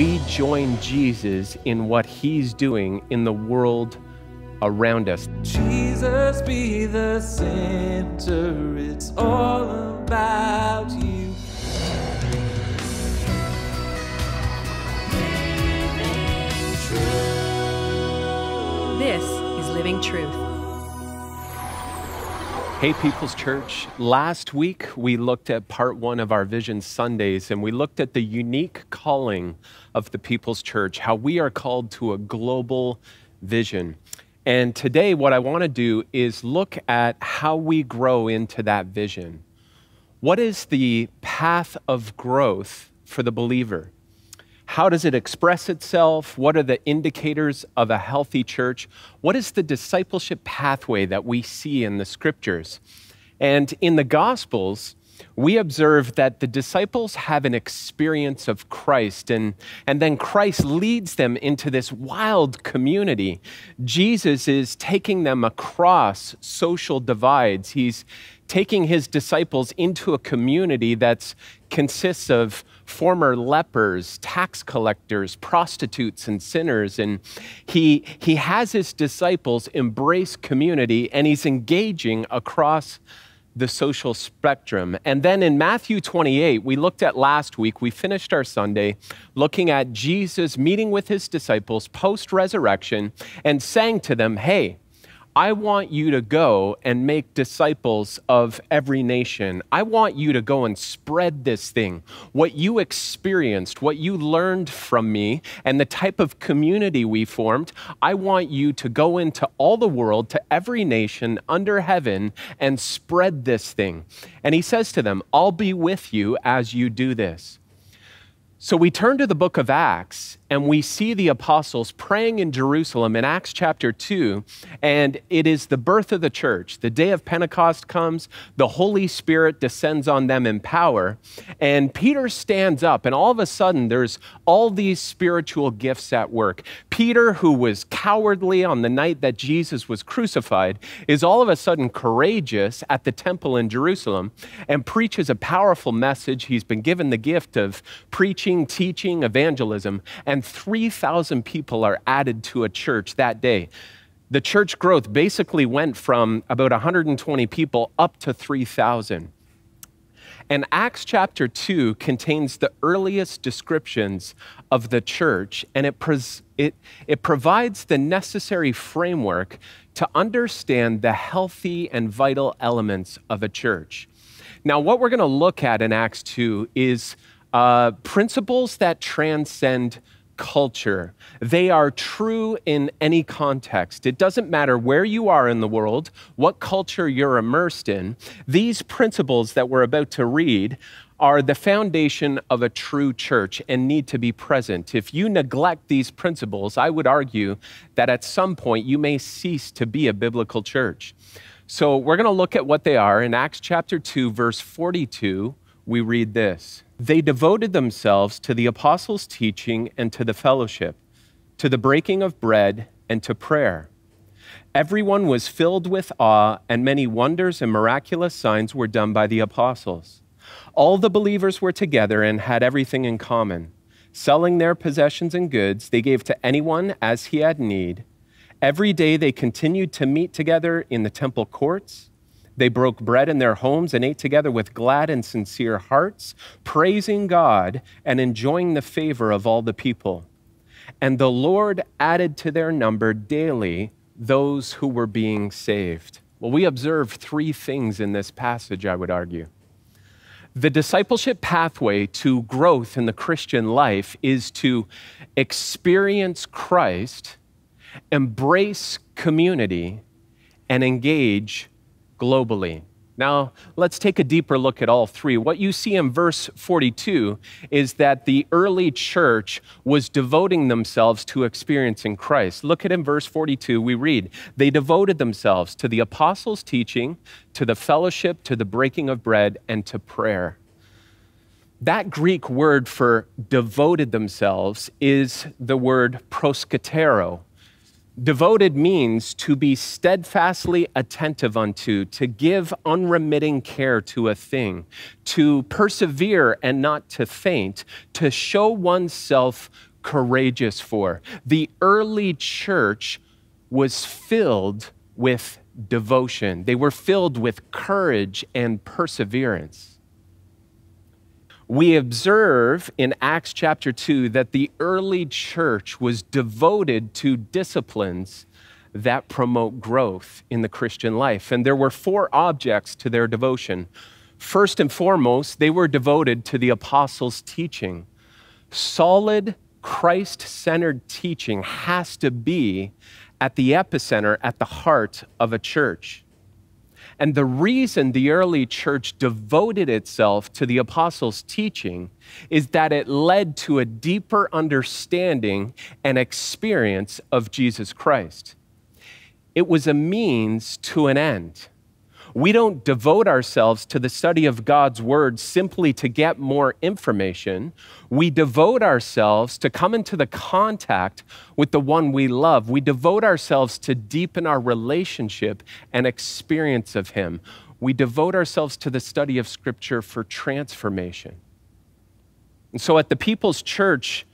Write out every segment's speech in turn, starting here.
we join Jesus in what he's doing in the world around us. Jesus be the center, it's all about you. This is Living Truth. Hey, People's Church. Last week, we looked at part one of our Vision Sundays, and we looked at the unique calling of the People's Church, how we are called to a global vision. And today, what I want to do is look at how we grow into that vision. What is the path of growth for the believer? How does it express itself? What are the indicators of a healthy church? What is the discipleship pathway that we see in the scriptures? And in the Gospels, we observe that the disciples have an experience of Christ, and, and then Christ leads them into this wild community. Jesus is taking them across social divides. He's taking his disciples into a community that's consists of former lepers, tax collectors, prostitutes, and sinners. And he, he has his disciples embrace community and he's engaging across the social spectrum. And then in Matthew 28, we looked at last week, we finished our Sunday looking at Jesus meeting with his disciples post resurrection and saying to them, Hey, I want you to go and make disciples of every nation. I want you to go and spread this thing. What you experienced, what you learned from me, and the type of community we formed, I want you to go into all the world, to every nation under heaven, and spread this thing. And he says to them, I'll be with you as you do this. So we turn to the book of Acts, and we see the apostles praying in Jerusalem in Acts chapter 2. And it is the birth of the church. The day of Pentecost comes, the Holy Spirit descends on them in power. And Peter stands up, and all of a sudden, there's all these spiritual gifts at work. Peter, who was cowardly on the night that Jesus was crucified, is all of a sudden courageous at the temple in Jerusalem and preaches a powerful message. He's been given the gift of preaching, teaching, evangelism. And and 3,000 people are added to a church that day. The church growth basically went from about 120 people up to 3,000. And Acts chapter 2 contains the earliest descriptions of the church, and it, it, it provides the necessary framework to understand the healthy and vital elements of a church. Now, what we're going to look at in Acts 2 is uh, principles that transcend culture. They are true in any context. It doesn't matter where you are in the world, what culture you're immersed in. These principles that we're about to read are the foundation of a true church and need to be present. If you neglect these principles, I would argue that at some point you may cease to be a biblical church. So we're going to look at what they are in Acts chapter 2, verse 42 we read this They devoted themselves to the apostles' teaching and to the fellowship, to the breaking of bread and to prayer. Everyone was filled with awe, and many wonders and miraculous signs were done by the apostles. All the believers were together and had everything in common. Selling their possessions and goods, they gave to anyone as he had need. Every day they continued to meet together in the temple courts they broke bread in their homes and ate together with glad and sincere hearts, praising God and enjoying the favor of all the people. And the Lord added to their number daily those who were being saved. Well, we observe three things in this passage, I would argue. The discipleship pathway to growth in the Christian life is to experience Christ, embrace community, and engage globally. Now, let's take a deeper look at all three. What you see in verse 42 is that the early church was devoting themselves to experiencing Christ. Look at in verse 42, we read, They devoted themselves to the apostles' teaching, to the fellowship, to the breaking of bread, and to prayer. That Greek word for devoted themselves is the word proskatero, Devoted means to be steadfastly attentive unto, to give unremitting care to a thing, to persevere and not to faint, to show oneself courageous for. The early church was filled with devotion, they were filled with courage and perseverance we observe in Acts chapter 2 that the early church was devoted to disciplines that promote growth in the Christian life. And there were four objects to their devotion. First and foremost, they were devoted to the apostles' teaching. Solid, Christ centered teaching has to be at the epicenter, at the heart of a church. And the reason the early church devoted itself to the apostles' teaching is that it led to a deeper understanding and experience of Jesus Christ. It was a means to an end. We don't devote ourselves to the study of God's word simply to get more information. We devote ourselves to come into the contact with the one we love. We devote ourselves to deepen our relationship and experience of Him. We devote ourselves to the study of Scripture for transformation. And so at the People's Church,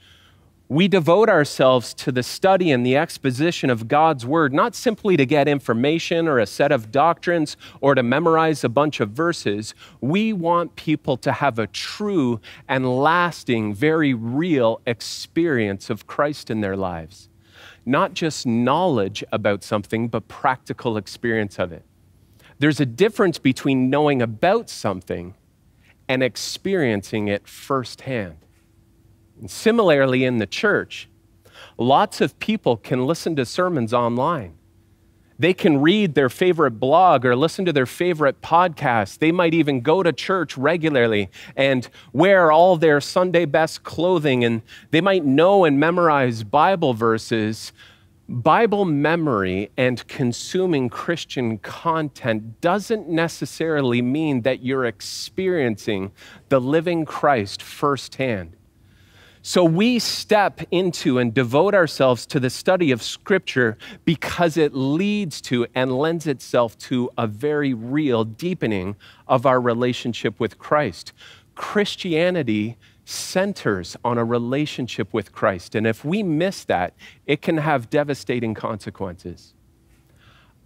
we devote ourselves to the study and the exposition of God's Word, not simply to get information or a set of doctrines or to memorize a bunch of verses. We want people to have a true and lasting, very real experience of Christ in their lives. Not just knowledge about something, but practical experience of it. There's a difference between knowing about something and experiencing it firsthand. And similarly, in the church, lots of people can listen to sermons online. They can read their favorite blog or listen to their favorite podcast. They might even go to church regularly and wear all their Sunday best clothing, and they might know and memorize Bible verses. Bible memory and consuming Christian content doesn't necessarily mean that you're experiencing the living Christ firsthand. So we step into and devote ourselves to the study of Scripture because it leads to and lends itself to a very real deepening of our relationship with Christ. Christianity centers on a relationship with Christ. And if we miss that, it can have devastating consequences.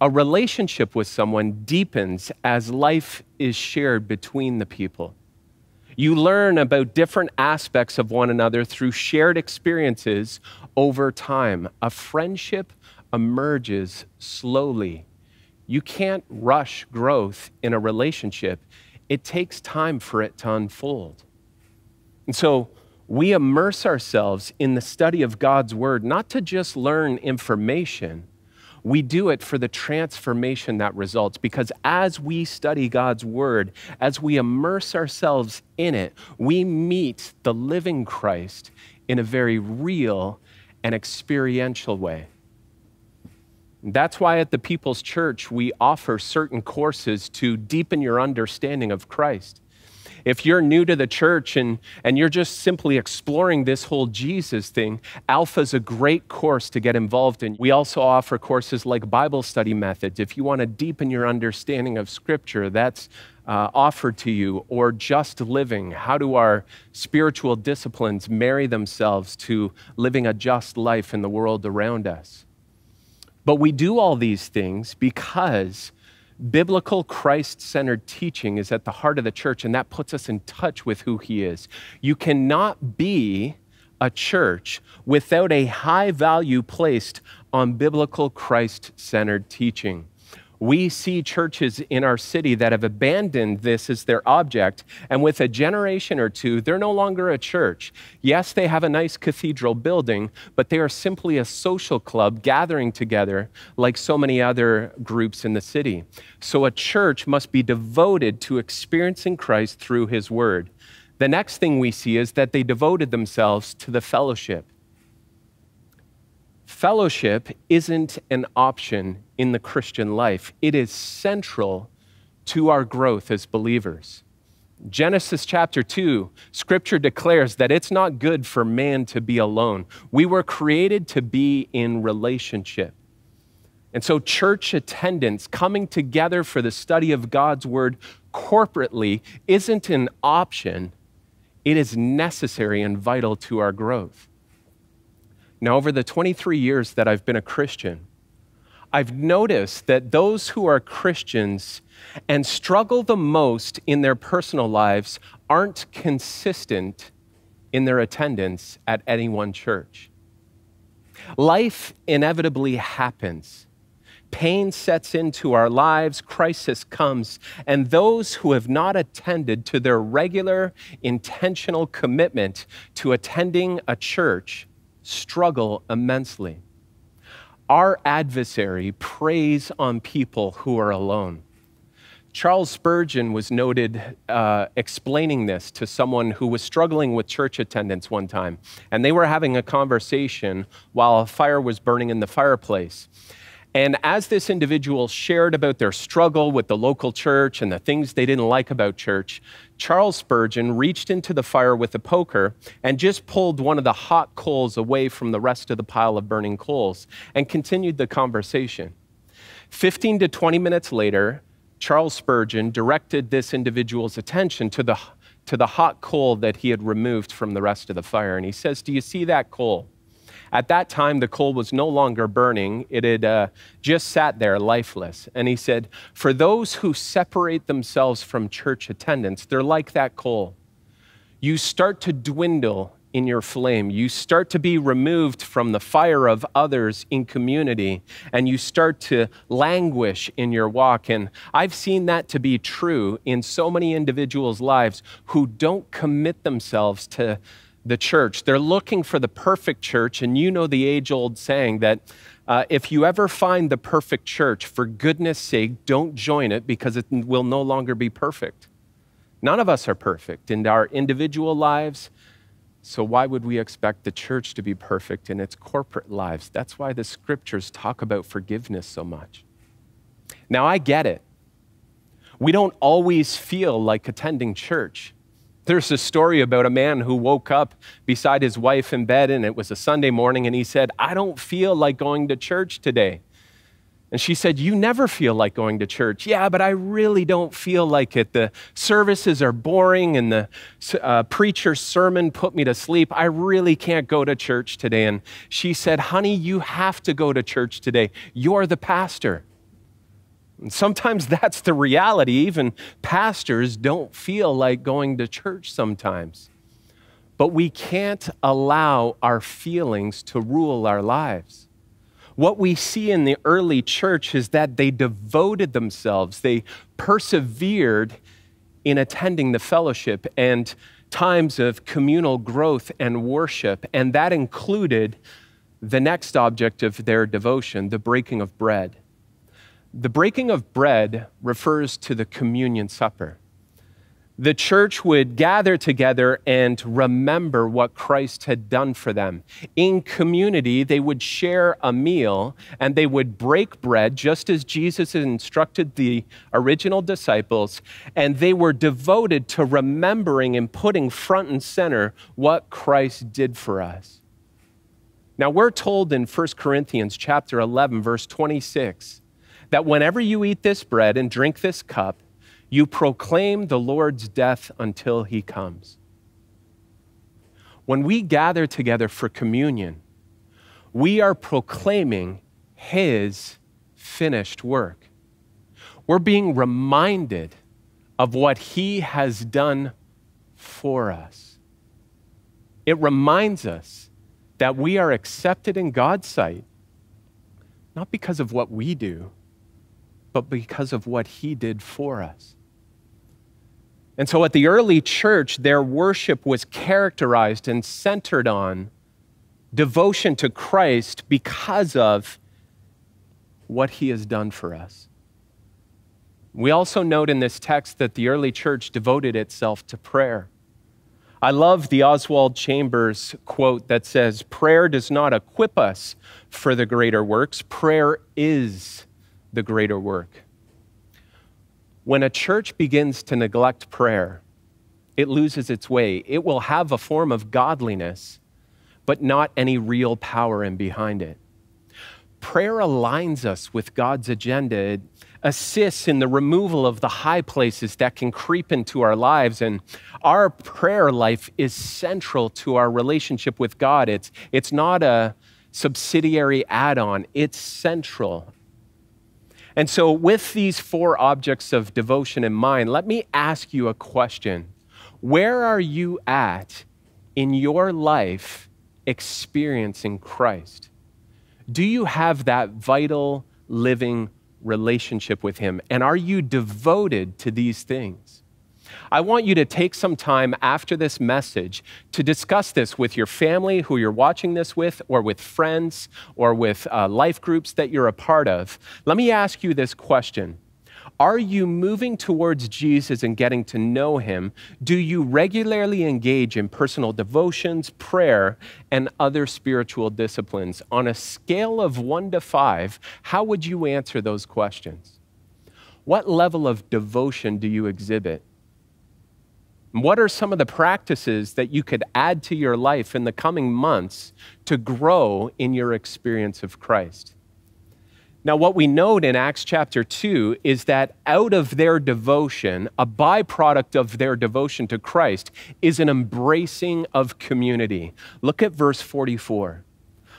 A relationship with someone deepens as life is shared between the people. You learn about different aspects of one another through shared experiences over time. A friendship emerges slowly. You can't rush growth in a relationship, it takes time for it to unfold. And so, we immerse ourselves in the study of God's Word, not to just learn information, we do it for the transformation that results because as we study God's word, as we immerse ourselves in it, we meet the living Christ in a very real and experiential way. That's why at the People's Church, we offer certain courses to deepen your understanding of Christ. If you're new to the church and, and you're just simply exploring this whole Jesus thing, Alpha is a great course to get involved in. We also offer courses like Bible study methods. If you want to deepen your understanding of Scripture, that's uh, offered to you, or just living. How do our spiritual disciplines marry themselves to living a just life in the world around us? But we do all these things because Biblical Christ centered teaching is at the heart of the church, and that puts us in touch with who He is. You cannot be a church without a high value placed on biblical Christ centered teaching. We see churches in our city that have abandoned this as their object, and with a generation or two, they're no longer a church. Yes, they have a nice cathedral building, but they are simply a social club gathering together like so many other groups in the city. So a church must be devoted to experiencing Christ through his word. The next thing we see is that they devoted themselves to the fellowship. Fellowship isn't an option in the Christian life, it is central to our growth as believers. Genesis chapter 2, scripture declares that it's not good for man to be alone. We were created to be in relationship. And so, church attendance, coming together for the study of God's word corporately, isn't an option. It is necessary and vital to our growth. Now, over the 23 years that I've been a Christian, I've noticed that those who are Christians and struggle the most in their personal lives aren't consistent in their attendance at any one church. Life inevitably happens. Pain sets into our lives, crisis comes, and those who have not attended to their regular, intentional commitment to attending a church struggle immensely. Our adversary preys on people who are alone. Charles Spurgeon was noted uh, explaining this to someone who was struggling with church attendance one time. And they were having a conversation while a fire was burning in the fireplace. And as this individual shared about their struggle with the local church and the things they didn't like about church, Charles Spurgeon reached into the fire with a poker and just pulled one of the hot coals away from the rest of the pile of burning coals and continued the conversation. 15 to 20 minutes later, Charles Spurgeon directed this individual's attention to the, to the hot coal that he had removed from the rest of the fire. And he says, Do you see that coal? At that time, the coal was no longer burning, it had uh, just sat there lifeless. And he said, For those who separate themselves from church attendance, they're like that coal. You start to dwindle in your flame. You start to be removed from the fire of others in community and you start to languish in your walk. And I've seen that to be true in so many individuals' lives who don't commit themselves to the church. They're looking for the perfect church, and you know the age old saying that uh, if you ever find the perfect church, for goodness sake, don't join it because it will no longer be perfect. None of us are perfect in our individual lives. So, why would we expect the church to be perfect in its corporate lives? That's why the scriptures talk about forgiveness so much. Now, I get it. We don't always feel like attending church. There's a story about a man who woke up beside his wife in bed, and it was a Sunday morning, and he said, I don't feel like going to church today. And she said, You never feel like going to church. Yeah, but I really don't feel like it. The services are boring, and the uh, preacher's sermon put me to sleep. I really can't go to church today. And she said, Honey, you have to go to church today. You're the pastor. And sometimes that's the reality. Even pastors don't feel like going to church sometimes. But we can't allow our feelings to rule our lives. What we see in the early church is that they devoted themselves, they persevered in attending the fellowship and times of communal growth and worship. And that included the next object of their devotion, the breaking of bread. The breaking of bread refers to the communion supper. The church would gather together and remember what Christ had done for them. In community, they would share a meal and they would break bread, just as Jesus instructed the original disciples, and they were devoted to remembering and putting front and center what Christ did for us. Now, we're told in 1 Corinthians chapter 11, verse 26, that whenever you eat this bread and drink this cup, you proclaim the Lord's death until he comes. When we gather together for communion, we are proclaiming his finished work. We're being reminded of what he has done for us. It reminds us that we are accepted in God's sight, not because of what we do but because of what he did for us. And so at the early church, their worship was characterized and centered on devotion to Christ because of what he has done for us. We also note in this text that the early church devoted itself to prayer. I love the Oswald Chambers quote that says, Prayer does not equip us for the greater works, prayer is the greater work. When a church begins to neglect prayer, it loses its way. It will have a form of godliness, but not any real power in behind it. Prayer aligns us with God's agenda. It assists in the removal of the high places that can creep into our lives. And our prayer life is central to our relationship with God. It's, it's not a subsidiary add on, it's central and so, with these four objects of devotion in mind, let me ask you a question. Where are you at in your life experiencing Christ? Do you have that vital, living relationship with Him? And are you devoted to these things? I want you to take some time after this message to discuss this with your family, who you're watching this with, or with friends, or with uh, life groups that you're a part of. Let me ask you this question. Are you moving towards Jesus and getting to know him? Do you regularly engage in personal devotions, prayer, and other spiritual disciplines? On a scale of one to five, how would you answer those questions? What level of devotion do you exhibit? What are some of the practices that you could add to your life in the coming months to grow in your experience of Christ? Now, what we note in Acts chapter 2 is that out of their devotion, a byproduct of their devotion to Christ is an embracing of community. Look at verse 44.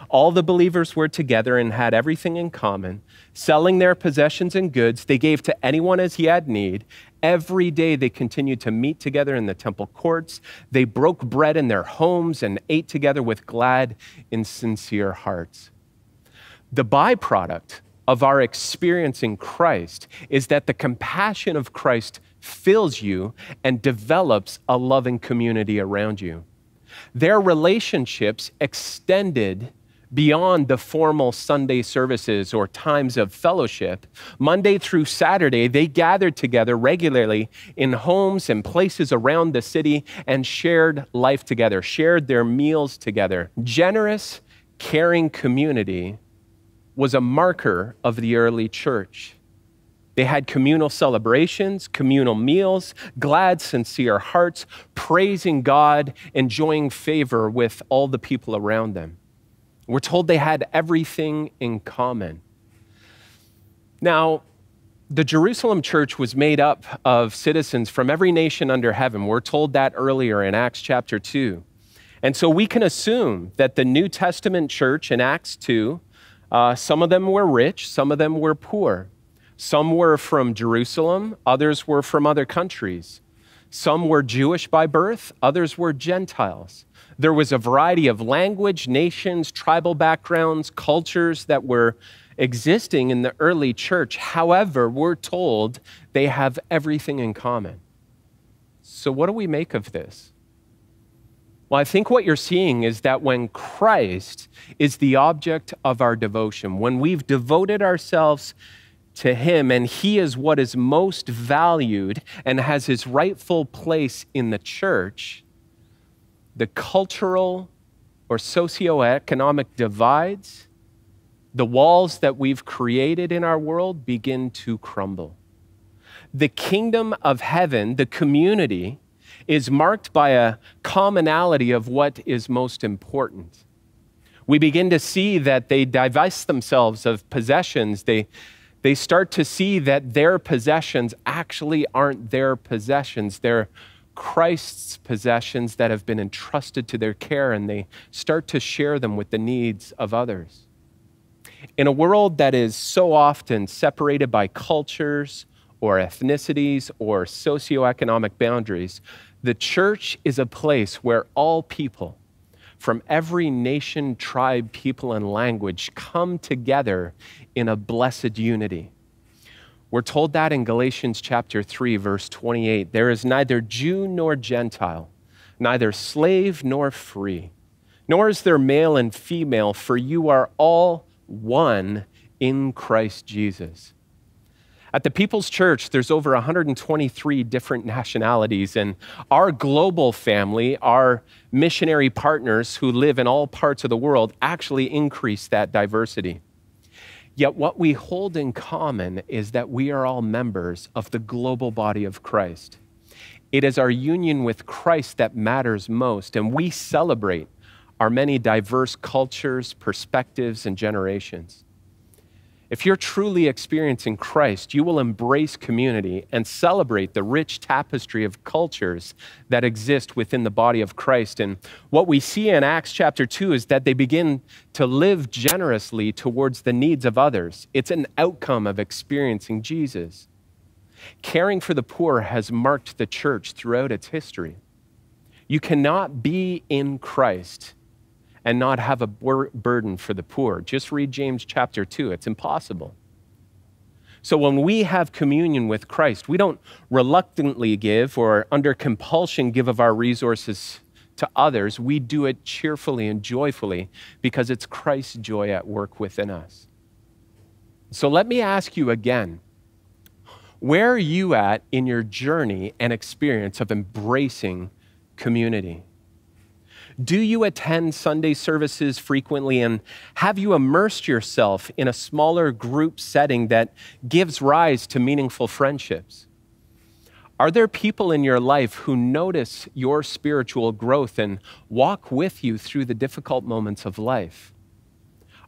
All the believers were together and had everything in common. Selling their possessions and goods, they gave to anyone as he had need, Every day they continued to meet together in the temple courts. They broke bread in their homes and ate together with glad and sincere hearts. The byproduct of our experience in Christ is that the compassion of Christ fills you and develops a loving community around you. Their relationships extended beyond the formal Sunday services or times of fellowship. Monday through Saturday, they gathered together regularly in homes and places around the city and shared life together, shared their meals together. Generous, caring community was a marker of the early church. They had communal celebrations, communal meals, glad, sincere hearts, praising God, enjoying favor with all the people around them. We're told they had everything in common. Now, the Jerusalem church was made up of citizens from every nation under heaven. We're told that earlier in Acts chapter 2. And so we can assume that the New Testament church in Acts 2, uh, some of them were rich, some of them were poor. Some were from Jerusalem, others were from other countries. Some were Jewish by birth, others were Gentiles. There was a variety of language, nations, tribal backgrounds, cultures that were existing in the early church. However, we're told they have everything in common. So, what do we make of this? Well, I think what you're seeing is that when Christ is the object of our devotion, when we've devoted ourselves to him, and he is what is most valued and has his rightful place in the church, the cultural or socioeconomic divides, the walls that we've created in our world begin to crumble. The kingdom of heaven, the community, is marked by a commonality of what is most important. We begin to see that they divest themselves of possessions, they they start to see that their possessions actually aren't their possessions. They're Christ's possessions that have been entrusted to their care, and they start to share them with the needs of others. In a world that is so often separated by cultures or ethnicities or socioeconomic boundaries, the church is a place where all people, from every nation, tribe, people, and language come together in a blessed unity. We're told that in Galatians chapter 3, verse 28. There is neither Jew nor Gentile, neither slave nor free, nor is there male and female, for you are all one in Christ Jesus. At the People's Church, there's over 123 different nationalities, and our global family, our missionary partners who live in all parts of the world, actually increase that diversity. Yet, what we hold in common is that we are all members of the global body of Christ. It is our union with Christ that matters most, and we celebrate our many diverse cultures, perspectives, and generations. If you're truly experiencing Christ, you will embrace community and celebrate the rich tapestry of cultures that exist within the body of Christ. And what we see in Acts chapter 2 is that they begin to live generously towards the needs of others. It's an outcome of experiencing Jesus. Caring for the poor has marked the church throughout its history. You cannot be in Christ and not have a burden for the poor. Just read James chapter 2. It's impossible. So when we have communion with Christ, we don't reluctantly give or under compulsion give of our resources to others. We do it cheerfully and joyfully because it's Christ's joy at work within us. So let me ask you again where are you at in your journey and experience of embracing community? Do you attend Sunday services frequently? And have you immersed yourself in a smaller group setting that gives rise to meaningful friendships? Are there people in your life who notice your spiritual growth and walk with you through the difficult moments of life?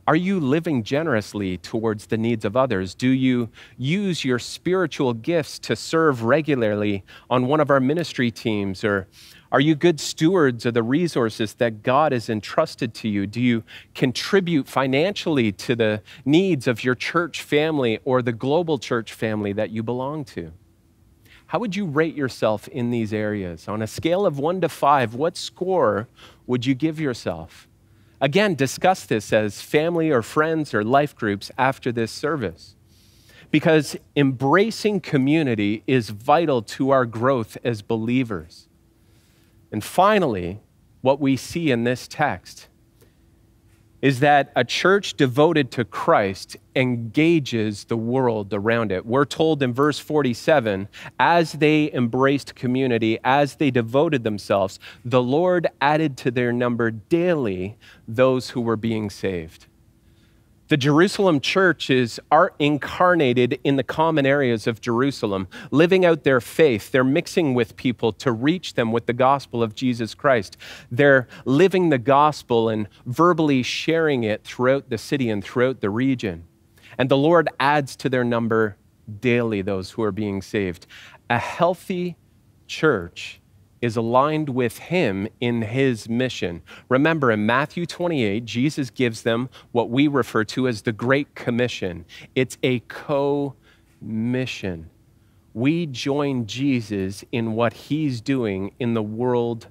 Are you living generously towards the needs of others? Do you use your spiritual gifts to serve regularly on one of our ministry teams or are you good stewards of the resources that God has entrusted to you? Do you contribute financially to the needs of your church family or the global church family that you belong to? How would you rate yourself in these areas? On a scale of one to five, what score would you give yourself? Again, discuss this as family or friends or life groups after this service because embracing community is vital to our growth as believers. And finally, what we see in this text is that a church devoted to Christ engages the world around it. We're told in verse 47 as they embraced community, as they devoted themselves, the Lord added to their number daily those who were being saved. The Jerusalem churches are incarnated in the common areas of Jerusalem, living out their faith. They're mixing with people to reach them with the gospel of Jesus Christ. They're living the gospel and verbally sharing it throughout the city and throughout the region. And the Lord adds to their number daily those who are being saved. A healthy church is aligned with him in his mission. Remember, in Matthew 28, Jesus gives them what we refer to as the Great Commission. It's a co mission. We join Jesus in what he's doing in the world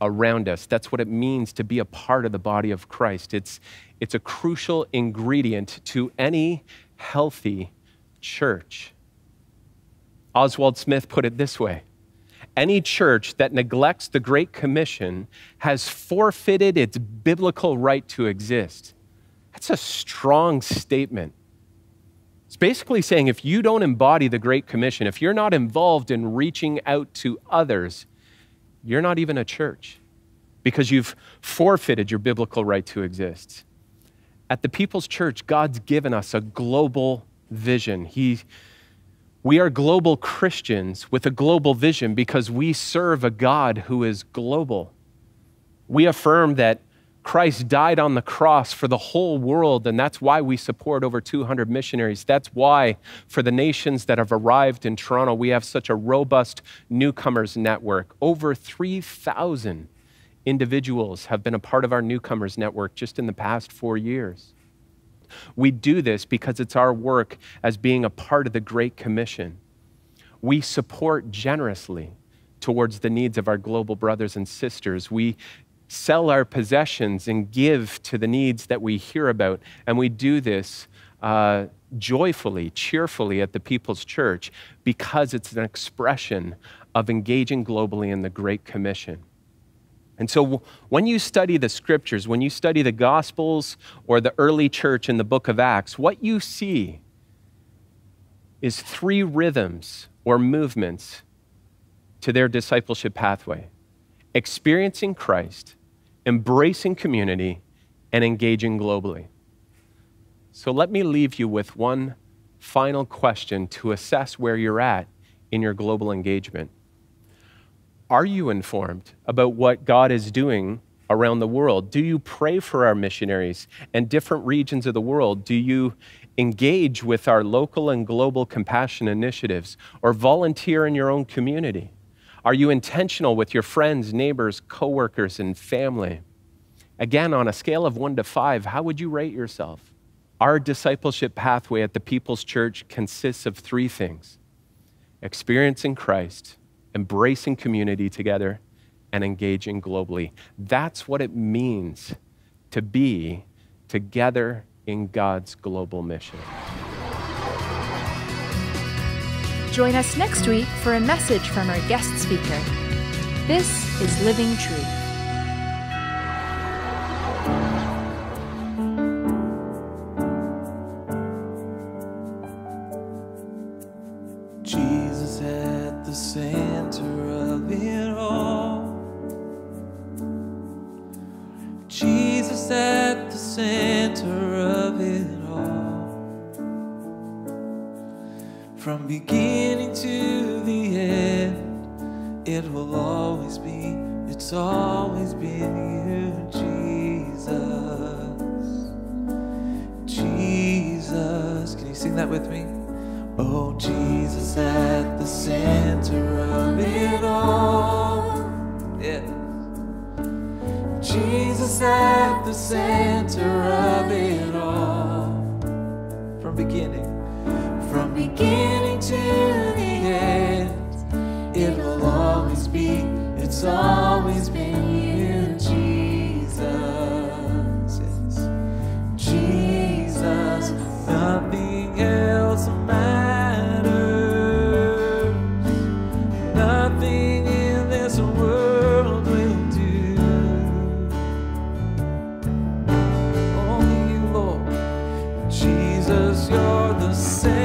around us. That's what it means to be a part of the body of Christ. It's, it's a crucial ingredient to any healthy church. Oswald Smith put it this way any church that neglects the Great Commission has forfeited its biblical right to exist. That's a strong statement. It's basically saying if you don't embody the Great Commission, if you're not involved in reaching out to others, you're not even a church because you've forfeited your biblical right to exist. At the People's Church, God's given us a global vision. He we are global Christians with a global vision because we serve a God who is global. We affirm that Christ died on the cross for the whole world, and that's why we support over 200 missionaries. That's why, for the nations that have arrived in Toronto, we have such a robust newcomers network. Over 3,000 individuals have been a part of our newcomers network just in the past four years. We do this because it's our work as being a part of the Great Commission. We support generously towards the needs of our global brothers and sisters. We sell our possessions and give to the needs that we hear about. And we do this uh, joyfully, cheerfully at the People's Church because it's an expression of engaging globally in the Great Commission. And so when you study the scriptures, when you study the gospels or the early church in the book of Acts, what you see is three rhythms or movements to their discipleship pathway experiencing Christ, embracing community, and engaging globally. So let me leave you with one final question to assess where you're at in your global engagement. Are you informed about what God is doing around the world? Do you pray for our missionaries and different regions of the world? Do you engage with our local and global compassion initiatives or volunteer in your own community? Are you intentional with your friends, neighbors, coworkers, and family? Again, on a scale of one to five, how would you rate yourself? Our discipleship pathway at the People's Church consists of three things experiencing Christ embracing community together, and engaging globally. That's what it means to be together in God's global mission. Join us next week for a message from our guest speaker. This is Living Truth. From beginning to the end, it will always be, it's always been you, Jesus. Jesus, can you sing that with me? Oh, Jesus at the center of it all. Yeah. Jesus at the center of it all. From beginning beginning to the end. It will always be, it's always been you, Jesus. Yes. Jesus, nothing else matters. Nothing in this world will do. Only you, Lord. Jesus, you're the same.